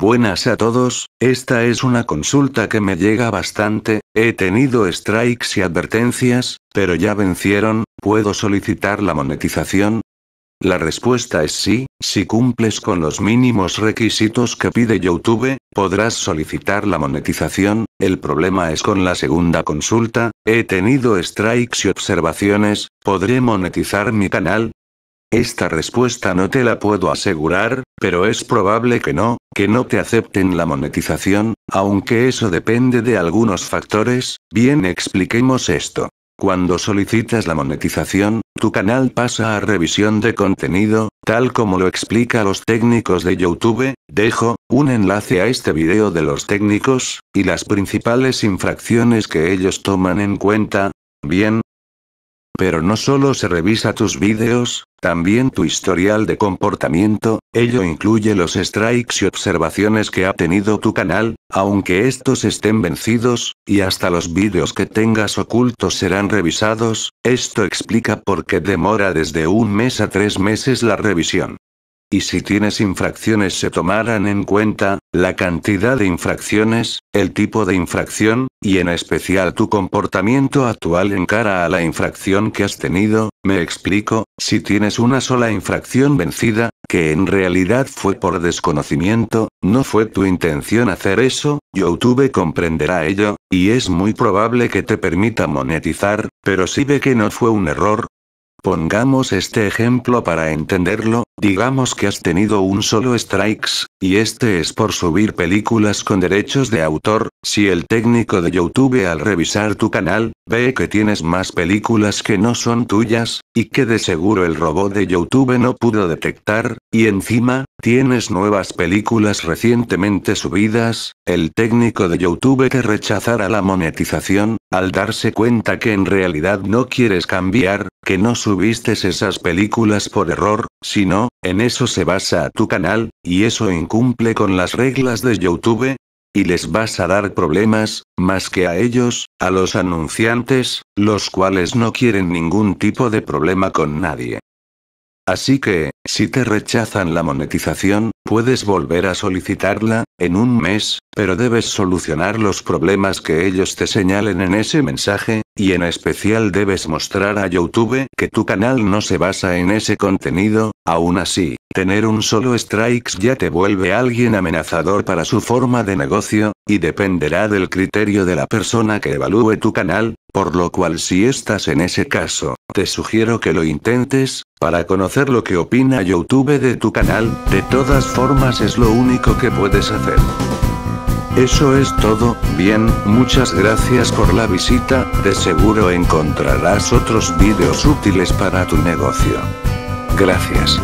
Buenas a todos, esta es una consulta que me llega bastante, he tenido strikes y advertencias, pero ya vencieron, ¿puedo solicitar la monetización? La respuesta es sí, si cumples con los mínimos requisitos que pide YouTube, podrás solicitar la monetización, el problema es con la segunda consulta, he tenido strikes y observaciones, ¿podré monetizar mi canal? Esta respuesta no te la puedo asegurar, pero es probable que no, que no te acepten la monetización, aunque eso depende de algunos factores, bien expliquemos esto. Cuando solicitas la monetización, tu canal pasa a revisión de contenido, tal como lo explica los técnicos de YouTube, dejo un enlace a este video de los técnicos, y las principales infracciones que ellos toman en cuenta. Bien, pero no solo se revisa tus vídeos, también tu historial de comportamiento, ello incluye los strikes y observaciones que ha tenido tu canal, aunque estos estén vencidos, y hasta los vídeos que tengas ocultos serán revisados, esto explica por qué demora desde un mes a tres meses la revisión. Y si tienes infracciones se tomarán en cuenta, la cantidad de infracciones, el tipo de infracción, y en especial tu comportamiento actual en cara a la infracción que has tenido, me explico, si tienes una sola infracción vencida, que en realidad fue por desconocimiento, no fue tu intención hacer eso, YouTube comprenderá ello, y es muy probable que te permita monetizar, pero si ve que no fue un error, Pongamos este ejemplo para entenderlo, Digamos que has tenido un solo strikes, y este es por subir películas con derechos de autor, si el técnico de YouTube al revisar tu canal, ve que tienes más películas que no son tuyas, y que de seguro el robot de YouTube no pudo detectar, y encima, tienes nuevas películas recientemente subidas, el técnico de YouTube te rechazará la monetización, al darse cuenta que en realidad no quieres cambiar, que no subiste esas películas por error, sino, en eso se basa tu canal, y eso incumple con las reglas de YouTube, y les vas a dar problemas, más que a ellos, a los anunciantes, los cuales no quieren ningún tipo de problema con nadie. Así que, si te rechazan la monetización, puedes volver a solicitarla, en un mes, pero debes solucionar los problemas que ellos te señalen en ese mensaje, y en especial debes mostrar a YouTube que tu canal no se basa en ese contenido, aún así, tener un solo strikes ya te vuelve alguien amenazador para su forma de negocio, y dependerá del criterio de la persona que evalúe tu canal, por lo cual si estás en ese caso, te sugiero que lo intentes, para conocer lo que opina YouTube de tu canal, de todas formas es lo único que puedes hacer. Eso es todo, bien, muchas gracias por la visita, de seguro encontrarás otros vídeos útiles para tu negocio. Gracias.